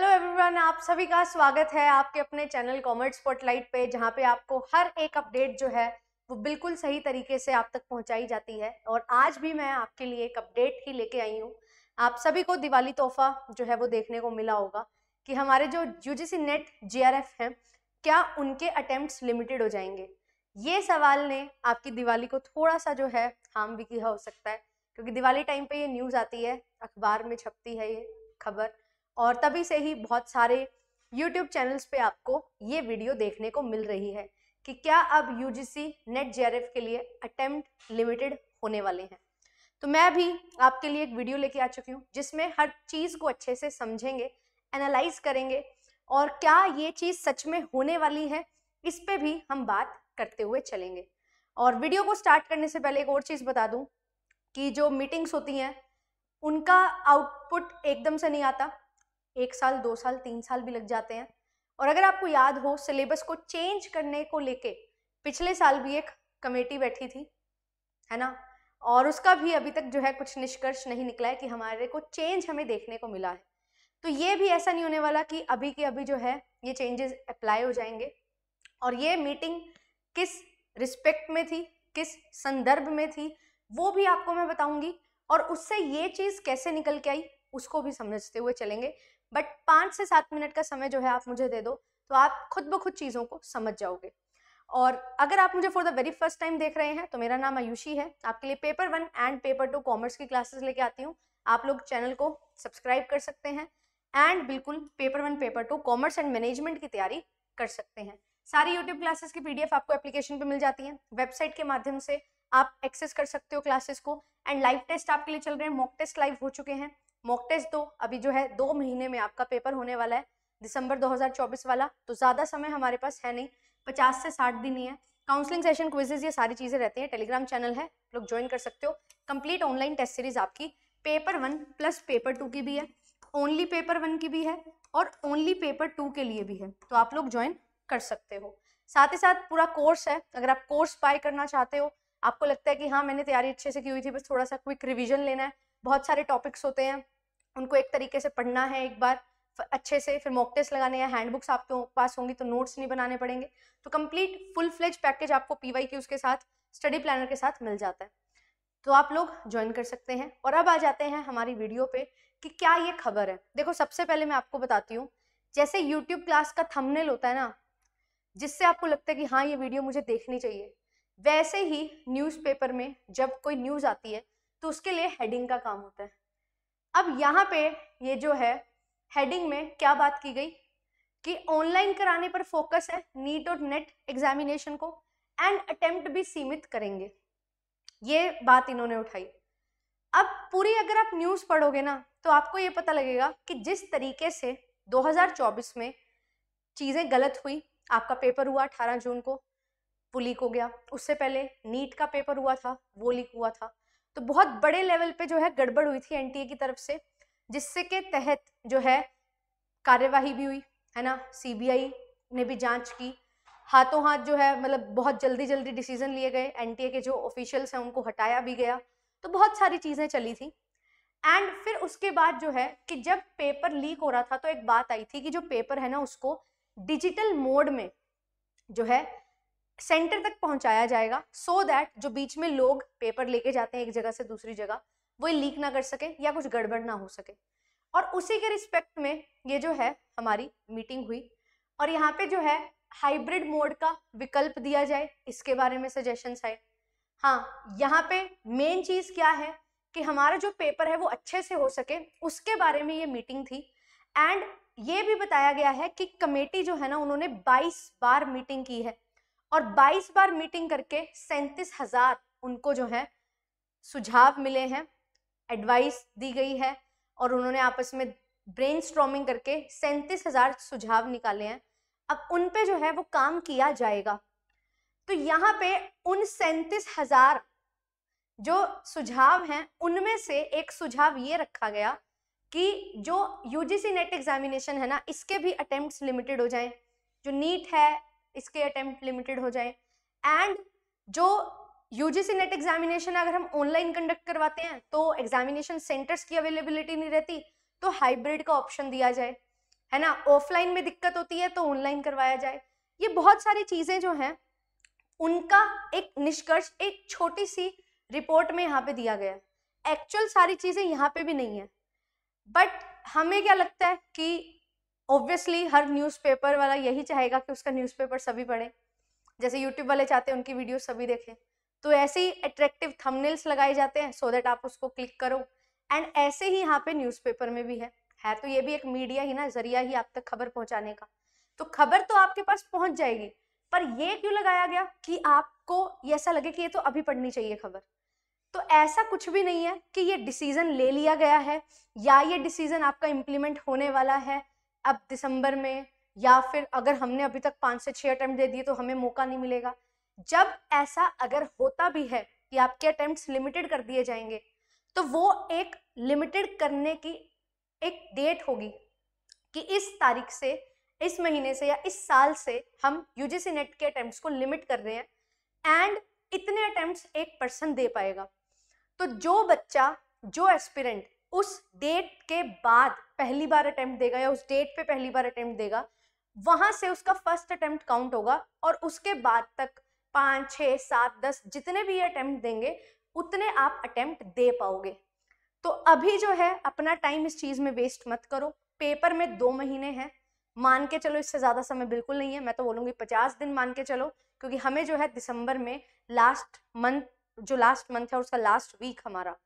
hello everyone आप सभी का स्वागत है आपके अपने चैनल कॉमर्स स्पॉटलाइट पे जहाँ पे आपको हर एक अपडेट जो है वो बिल्कुल सही तरीके से आप तक पहुँचाई जाती है और आज भी मैं आपके लिए एक अपडेट ही लेके आई हूँ आप सभी को दिवाली तोहफा जो है वो देखने को मिला होगा कि हमारे जो U G C NET J R F हैं क्या उनके अटैम्प्ट लिमिटेड हो जाएंगे ये सवाल ने आपकी दिवाली को थोड़ा सा जो है हार्म भी किया हो सकता है क्योंकि दिवाली टाइम पे ये न्यूज़ आती है अखबार में छपती है ये खबर और तभी से ही बहुत सारे यूट्यूब चैनल्स पे आपको ये वीडियो देखने को मिल रही है कि क्या अब यू नेट जे के लिए अटैम्प्ट लिमिटेड होने वाले हैं तो मैं भी आपके लिए एक वीडियो लेके आ चुकी हूँ जिसमें हर चीज़ को अच्छे से समझेंगे एनालाइज करेंगे और क्या ये चीज़ सच में होने वाली है इस पर भी हम बात करते हुए चलेंगे और वीडियो को स्टार्ट करने से पहले एक और चीज़ बता दूँ कि जो मीटिंग्स होती हैं उनका आउटपुट एकदम से नहीं आता एक साल दो साल तीन साल भी लग जाते हैं और अगर आपको याद हो सिलेबस को चेंज करने को लेके पिछले साल भी एक कमेटी बैठी थी है ना और उसका भी अभी तक जो है कुछ निष्कर्ष नहीं निकला है कि हमारे को चेंज हमें देखने को मिला है तो ये भी ऐसा नहीं होने वाला कि अभी के अभी जो है ये चेंजेस अप्लाई हो जाएंगे और ये मीटिंग किस रिस्पेक्ट में थी किस संदर्भ में थी वो भी आपको मैं बताऊंगी और उससे ये चीज़ कैसे निकल के आई उसको भी समझते हुए चलेंगे बट पाँच से सात मिनट का समय जो है आप मुझे दे दो तो आप खुद ब खुद चीज़ों को समझ जाओगे और अगर आप मुझे for the very first time देख रहे हैं तो मेरा नाम आयुषी है आपके लिए paper one and paper two commerce की क्लासेस लेके आती हूँ आप लोग चैनल को सब्सक्राइब कर सकते हैं एंड बिल्कुल paper one paper two commerce and management की तैयारी कर सकते हैं सारी यूट्यूब क्लासेस की पीडीएफ आपको एप्लीकेशन पे मिल जाती है वेबसाइट के माध्यम से आप एक्सेस कर सकते हो क्लासेस को एंड लाइव टेस्ट आपके लिए चल रहे हैं मॉक टेस्ट लाइव हो चुके हैं मॉक टेस्ट दो अभी जो है दो महीने में आपका पेपर होने वाला है दिसंबर 2024 वाला तो ज़्यादा समय हमारे पास है नहीं पचास से साठ दिन ही है काउंसलिंग सेशन क्विजेज ये सारी चीज़ें रहती हैं टेलीग्राम चैनल है लोग ज्वाइन कर सकते हो कंप्लीट ऑनलाइन टेस्ट सीरीज आपकी paper one plus paper two की भी है ओनली पेपर वन की भी है और ओनली पेपर टू के लिए भी है तो आप लोग ज्वाइन कर सकते हो साथ ही साथ पूरा कोर्स है अगर आप कोर्स बाय करना चाहते हो आपको लगता है कि हाँ मैंने तैयारी अच्छे से की हुई थी बस थोड़ा सा क्विक रिविजन लेना है बहुत सारे टॉपिक्स होते हैं उनको एक तरीके से पढ़ना है एक बार अच्छे से फिर मॉक टेस्ट लगाने या हैंडबुक्स आपके पास होंगी तो नोट्स नहीं बनाने पड़ेंगे तो कंप्लीट फुल फ्लेज पैकेज आपको पी वाई के साथ स्टडी प्लानर के साथ मिल जाता है तो आप लोग ज्वाइन कर सकते हैं और अब आ जाते हैं हमारी वीडियो पे कि क्या ये खबर है देखो सबसे पहले मैं आपको बताती हूँ जैसे यूट्यूब क्लास का थंबनेल होता है ना जिससे आपको लगता है कि हाँ ये वीडियो मुझे देखनी चाहिए वैसे ही न्यूज़पेपर में जब कोई न्यूज़ आती है तो उसके लिए हेडिंग का काम होता है अब यहाँ पे ये जो है हेडिंग में क्या बात की गई कि ऑनलाइन कराने पर फोकस है नीट और नेट एग्जामिनेशन को एंड अटेम्प्ट भी सीमित करेंगे ये बात इन्होंने उठाई अब पूरी अगर आप न्यूज़ पढ़ोगे ना तो आपको ये पता लगेगा कि जिस तरीके से 2024 में चीज़ें गलत हुई आपका पेपर हुआ 18 जून को वो लीक हो गया उससे पहले नीट का पेपर हुआ था वो लीक हुआ था तो बहुत बड़े लेवल पे जो है गड़बड़ हुई थी एन की तरफ से जिससे के तहत जो है कार्यवाही भी हुई है ना सी ने भी जांच की हाथों हाथ जो है मतलब बहुत जल्दी जल्दी डिसीजन लिए गए एन के जो ऑफिशियल्स हैं उनको हटाया भी गया तो बहुत सारी चीज़ें चली थी एंड फिर उसके बाद जो है कि जब पेपर लीक हो रहा था तो एक बात आई थी कि जो पेपर है ना उसको डिजिटल मोड में जो है सेंटर तक पहुंचाया जाएगा सो so दैट जो बीच में लोग पेपर लेके जाते हैं एक जगह से दूसरी जगह वो लीक ना कर सके या कुछ गड़बड़ ना हो सके और उसी के रिस्पेक्ट में ये जो है हमारी मीटिंग हुई और यहाँ पे जो है हाइब्रिड मोड का विकल्प दिया जाए इसके बारे में सजेशन आए हाँ यहाँ पे मेन चीज़ क्या है कि हमारा जो पेपर है वो अच्छे से हो सके उसके बारे में ये मीटिंग थी एंड ये भी बताया गया है कि कमेटी जो है ना उन्होंने 22 बार मीटिंग की है और 22 बार मीटिंग करके सैंतीस हजार उनको जो है सुझाव मिले हैं एडवाइस दी गई है और उन्होंने आपस में ब्रेन करके सैंतीस हजार सुझाव निकाले हैं अब उन पे जो है वो काम किया जाएगा तो यहाँ पे उन सैंतीस हजार जो सुझाव हैं उनमें से एक सुझाव ये रखा गया कि जो यूजीसी नेट एग्जामिनेशन है ना इसके भी अटेम्प्ट्स लिमिटेड हो जाएं जो नीट है इसके अटेम्प्ट लिमिटेड हो जाए एंड जो सी नेट एग्जामिनेशन अगर हम ऑनलाइन कंडक्ट करवाते हैं तो एग्जामिनेशन सेंटर्स की अवेलेबिलिटी नहीं रहती तो हाइब्रिड का ऑप्शन दिया जाए है ना ऑफलाइन में दिक्कत होती है तो ऑनलाइन करवाया जाए ये बहुत सारी चीज़ें जो हैं उनका एक निष्कर्ष एक छोटी सी रिपोर्ट में यहाँ पे दिया गया है एक्चुअल सारी चीज़ें यहाँ पे भी नहीं है बट हमें क्या लगता है कि ऑब्वियसली हर न्यूज़पेपर वाला यही चाहेगा कि उसका न्यूज़पेपर सभी पढ़े जैसे यूट्यूब वाले चाहते हैं उनकी वीडियो सभी देखें तो ऐसे ही अट्रैक्टिव थंबनेल्स लगाए जाते हैं सो so दैट आप उसको क्लिक करो एंड ऐसे ही यहाँ पे न्यूज़पेपर में भी है है तो ये भी एक मीडिया ही ना जरिया ही आप तक खबर पहुँचाने का तो खबर तो आपके पास पहुँच जाएगी पर ये क्यों लगाया गया कि आपको ऐसा लगे कि ये तो अभी पढ़नी चाहिए खबर तो ऐसा कुछ भी नहीं है कि ये डिसीजन ले लिया गया है या ये डिसीजन आपका इम्प्लीमेंट होने वाला है अब दिसंबर में या फिर अगर हमने अभी तक पाँच से छः अटैम्प्ट दे दिए तो हमें मौका नहीं मिलेगा जब ऐसा अगर होता भी है कि आपके अटैम्प्ट लिमिटेड कर दिए जाएंगे तो वो एक लिमिटेड करने की एक डेट होगी कि इस तारीख से इस महीने से या इस साल से हम यूजीसी नेट के अटैम्प्ट को लिमिट कर रहे हैं एंड इतने अटैम्प्ट एक पर्सन दे पाएगा तो जो बच्चा जो एस्पिरेंट उस डेट के बाद पहली बार अटेम्प्ट देगा या उस डेट पे पहली बार अटेम्प्ट देगा वहां से उसका फर्स्ट अटेम्प्ट काउंट होगा और उसके बाद तक पाँच छः सात दस जितने भी अटेम्प्ट देंगे उतने आप अटेम्प्ट दे पाओगे तो अभी जो है अपना टाइम इस चीज़ में वेस्ट मत करो पेपर में दो महीने हैं मान के चलो इससे ज़्यादा समय बिल्कुल नहीं है मैं तो बोलूँगी पचास दिन मान के चलो क्योंकि हमें जो है दिसंबर में लास्ट मंथ जो लास्ट मंथ है उसका लास्ट वीक हमारा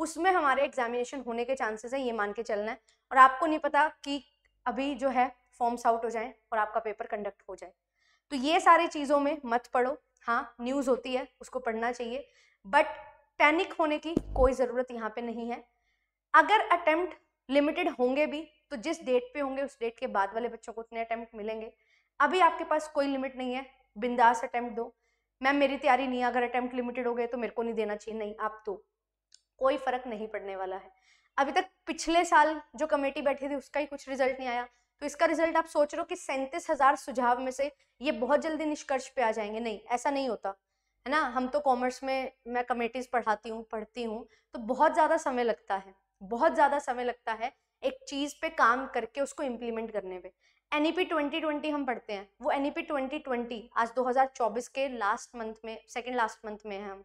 उसमें हमारे एग्जामिनेशन होने के चांसेस है ये मान के चलना है और आपको नहीं पता कि अभी जो है फॉर्म्स आउट हो जाएं और आपका पेपर कंडक्ट हो जाए तो ये सारी चीज़ों में मत पढ़ो हाँ न्यूज़ होती है उसको पढ़ना चाहिए बट पैनिक होने की कोई ज़रूरत यहाँ पे नहीं है अगर अटैम्प्ट लिमिटेड होंगे भी तो जिस डेट पे होंगे उस डेट के बाद वाले बच्चों को उतने अटैम्प्ट मिलेंगे अभी आपके पास कोई लिमिट नहीं है बिंदास अटैम्प्ट दो मैम मेरी तैयारी नहीं है अगर अटैम्प्ट लिमिटेड हो गए तो मेरे को नहीं देना चाहिए नहीं आप दो कोई फ़र्क नहीं पड़ने वाला है अभी तक पिछले साल जो कमेटी बैठी थी उसका ही कुछ रिजल्ट नहीं आया तो इसका रिजल्ट आप सोच रहे हो कि सैंतीस हज़ार सुझाव में से ये बहुत जल्दी निष्कर्ष पे आ जाएंगे नहीं ऐसा नहीं होता है ना हम तो कॉमर्स में मैं कमेटीज़ पढ़ाती हूँ पढ़ती हूँ तो बहुत ज़्यादा समय लगता है बहुत ज़्यादा समय लगता है एक चीज़ पे काम करके उसको इम्प्लीमेंट करने पे एनईपी ट्वेंटी ट्वेंटी हम पढ़ते हैं वो एन ट्वेंटी ट्वेंटी आज चौबीस के लास्ट मंथ में सेकेंड लास्ट मंथ में है हम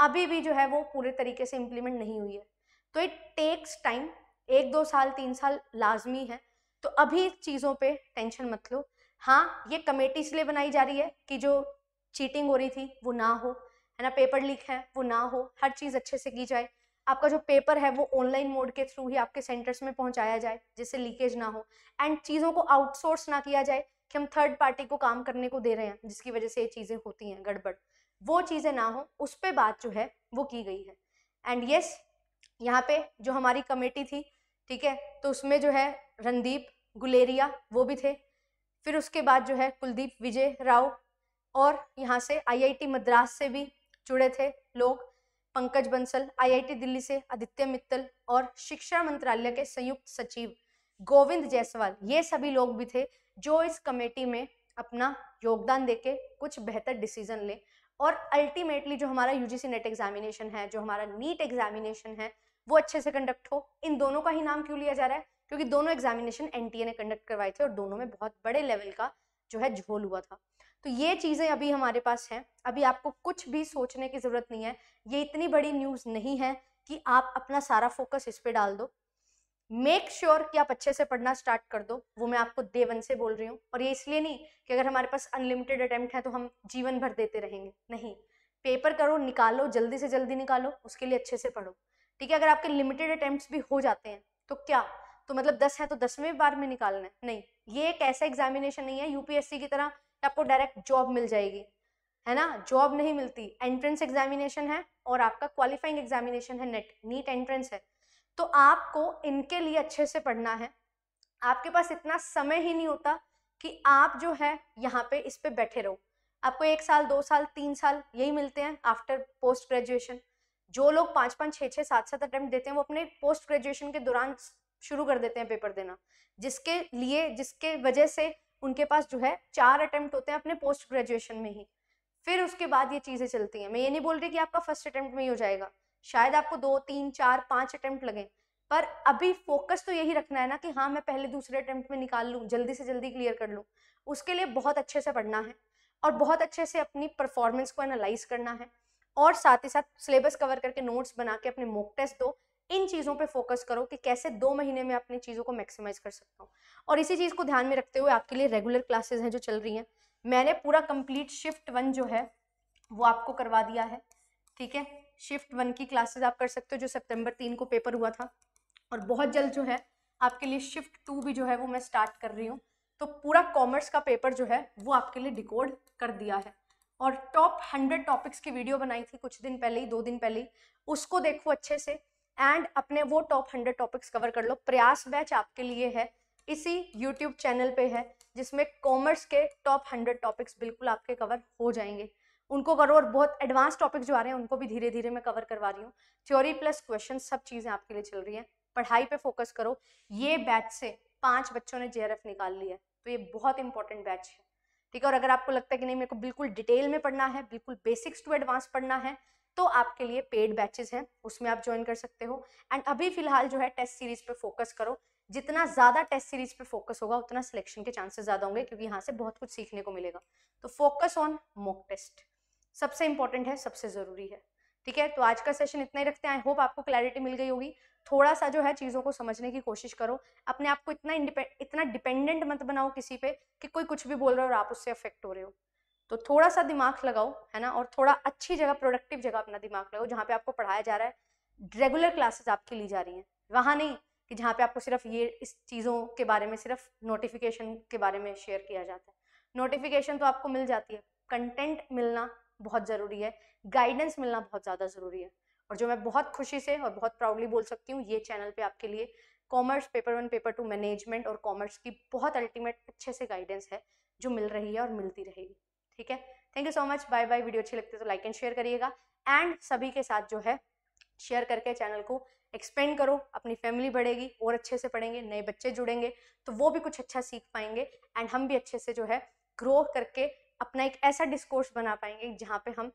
अभी भी जो है वो पूरे तरीके से इम्प्लीमेंट नहीं हुई है तो इट टेक्स टाइम एक दो साल तीन साल लाजमी है तो अभी चीज़ों पे टेंशन मत लो हाँ ये कमेटी इसलिए बनाई जा रही है कि जो चीटिंग हो रही थी वो ना हो है ना पेपर लीक है वो ना हो हर चीज़ अच्छे से की जाए आपका जो पेपर है वो ऑनलाइन मोड के थ्रू ही आपके सेंटर्स में पहुंचाया जाए जिससे लीकेज ना हो एंड चीज़ों को आउटसोर्स ना किया जाए कि हम थर्ड पार्टी को काम करने को दे रहे हैं जिसकी वजह से ये चीज़ें होती हैं गड़बड़ वो चीज़ें ना हो उस पर बात जो है वो की गई है एंड येस यहाँ पे जो हमारी कमेटी थी ठीक है तो उसमें जो है रणदीप गुलेरिया वो भी थे फिर उसके बाद जो है कुलदीप विजय राव और यहाँ से आईआईटी मद्रास से भी जुड़े थे लोग पंकज बंसल आईआईटी दिल्ली से आदित्य मित्तल और शिक्षा मंत्रालय के संयुक्त सचिव गोविंद जायसवाल ये सभी लोग भी थे जो इस कमेटी में अपना योगदान देके कुछ बेहतर डिसीजन लें और अल्टीमेटली जो हमारा यूजीसी नेट एग्जामिनेशन है जो हमारा नीट एग्जामिनेशन है वो अच्छे से कंडक्ट हो इन दोनों का ही नाम क्यों लिया जा रहा है क्योंकि दोनों एग्जामिनेशन एन ने कंडक्ट करवाए थे और दोनों में बहुत बड़े लेवल का जो है झोल हुआ था तो ये चीज़ें अभी हमारे पास हैं अभी आपको कुछ भी सोचने की ज़रूरत नहीं है ये इतनी बड़ी न्यूज़ नहीं है कि आप अपना सारा फोकस इस पर डाल दो मेक श्योर sure कि आप अच्छे से पढ़ना स्टार्ट कर दो वो मैं आपको दे वन से बोल रही हूँ और ये इसलिए नहीं कि अगर हमारे पास अनलिमिटेड अटैम्प्ट है तो हम जीवन भर देते रहेंगे नहीं पेपर करो निकालो जल्दी से जल्दी निकालो उसके लिए अच्छे से पढ़ो ठीक है अगर आपके लिमिटेड अटैम्प्ट भी हो जाते हैं तो क्या तो मतलब दस है तो दसवें बार में निकालना है नहीं ये एक ऐसा एग्जामिनेशन नहीं है यूपीएससी की तरह आपको डायरेक्ट जॉब मिल जाएगी है ना जॉब नहीं मिलती एंट्रेंस एग्जामिनेशन है और आपका क्वालिफाइंग एग्जामिनेशन है नेट नीट एंट्रेंस है तो आपको इनके लिए अच्छे से पढ़ना है आपके पास इतना समय ही नहीं होता कि आप जो है यहाँ पे इस पर बैठे रहो आपको एक साल दो साल तीन साल यही मिलते हैं आफ्टर पोस्ट ग्रेजुएशन जो लोग पाँच पाँच छः छः सात सात अटैम्प्ट देते हैं वो अपने पोस्ट ग्रेजुएशन के दौरान शुरू कर देते हैं पेपर देना जिसके लिए जिसके वजह से उनके पास जो है चार अटैम्प्ट होते हैं अपने पोस्ट ग्रेजुएशन में ही फिर उसके बाद ये चीज़ें चलती हैं मैं ये नहीं बोल रही कि आपका फर्स्ट अटैम्प्ट में ही हो जाएगा शायद आपको दो तीन चार पाँच अटेम्प्ट लगे पर अभी फोकस तो यही रखना है ना कि हाँ मैं पहले दूसरे अटेम्प्ट में निकाल लूँ जल्दी से जल्दी क्लियर कर लूँ उसके लिए बहुत अच्छे से पढ़ना है और बहुत अच्छे से अपनी परफॉर्मेंस को एनालाइज करना है और साथ ही साथ सिलेबस कवर करके नोट्स बना के अपने मोक टेस्ट दो इन चीज़ों पे फोकस करो कि कैसे दो महीने में अपनी चीज़ों को मैक्सिमाइज कर सकता हूँ और इसी चीज़ को ध्यान में रखते हुए आपके लिए रेगुलर क्लासेस हैं जो चल रही हैं मैंने पूरा कंप्लीट शिफ्ट वन जो है वो आपको करवा दिया है ठीक है शिफ्ट वन की क्लासेज आप कर सकते हो जो सितंबर तीन को पेपर हुआ था और बहुत जल्द जो है आपके लिए शिफ्ट टू भी जो है वो मैं स्टार्ट कर रही हूँ तो पूरा कॉमर्स का पेपर जो है वो आपके लिए डिकोड कर दिया है और टॉप हंड्रेड टॉपिक्स की वीडियो बनाई थी कुछ दिन पहले ही दो दिन पहले ही उसको देखो अच्छे से एंड अपने वो टॉप हंड्रेड टॉपिक्स कवर कर लो प्रयास बैच आपके लिए है इसी यूट्यूब चैनल पे है जिसमें कॉमर्स के टॉप हंड्रेड टॉपिक्स बिल्कुल आपके कवर हो जाएंगे उनको करो और बहुत एडवांस टॉपिक जो आ रहे हैं उनको भी धीरे धीरे मैं कवर करवा रही हूँ थ्योरी प्लस क्वेश्चन सब चीज़ें आपके लिए चल रही हैं पढ़ाई पे फोकस करो ये बैच से पांच बच्चों ने जे निकाल लिया है तो ये बहुत इंपॉर्टेंट बैच है ठीक है और अगर आपको लगता है कि नहीं मेरे को बिल्कुल डिटेल में पढ़ना है बिल्कुल बेसिक्स टू एडवांस पढ़ना है तो आपके लिए पेड बैचेस हैं उसमें आप ज्वाइन कर सकते हो एंड अभी फिलहाल जो है टेस्ट सीरीज पे फोकस करो जितना ज़्यादा टेस्ट सीरीज पे फोकस होगा उतना सिलेक्शन के चांसेस ज़्यादा होंगे क्योंकि यहाँ से बहुत कुछ सीखने को मिलेगा तो फोकस ऑन मॉक टेस्ट सबसे इंपॉर्टेंट है सबसे ज़रूरी है ठीक है तो आज का सेशन इतना ही रखते हैं आई होप आपको क्लैरिटी मिल गई होगी थोड़ा सा जो है चीज़ों को समझने की कोशिश करो अपने आप को इतना इतना डिपेंडेंट मत बनाओ किसी पे कि कोई कुछ भी बोल रहा हो और आप उससे अफेक्ट हो रहे हो तो थोड़ा सा दिमाग लगाओ है ना और थोड़ा अच्छी जगह प्रोडक्टिव जगह अपना दिमाग लगाओ जहाँ पे आपको पढ़ाया जा रहा है रेगुलर क्लासेस आपकी ली जा रही हैं वहाँ नहीं कि जहाँ पे आपको सिर्फ ये इस चीज़ों के बारे में सिर्फ नोटिफिकेशन के बारे में शेयर किया जाता है नोटिफिकेशन तो आपको मिल जाती है कंटेंट मिलना बहुत ज़रूरी है गाइडेंस मिलना बहुत ज़्यादा ज़रूरी है और जो मैं बहुत खुशी से और बहुत प्राउडली बोल सकती हूँ ये चैनल पे आपके लिए commerce paper one paper two management और कॉमर्स की बहुत अल्टीमेट अच्छे से गाइडेंस है जो मिल रही है और मिलती रहेगी ठीक है thank you so much bye bye video अच्छी लगती है तो लाइक एंड शेयर करिएगा एंड सभी के साथ जो है शेयर करके चैनल को एक्सपेंड करो अपनी फैमिली बढ़ेगी और अच्छे से पढ़ेंगे नए बच्चे जुड़ेंगे तो वो भी कुछ अच्छा सीख पाएंगे एंड हम भी अच्छे से जो है ग्रो करके अपना एक ऐसा डिस्कोर्स बना पाएंगे जहाँ पे हम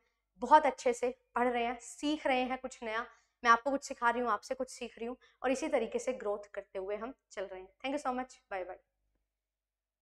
बहुत अच्छे से पढ़ रहे हैं सीख रहे हैं कुछ नया मैं आपको कुछ सिखा रही हूँ आपसे कुछ सीख रही हूँ और इसी तरीके से ग्रोथ करते हुए हम चल रहे हैं thank you so much bye bye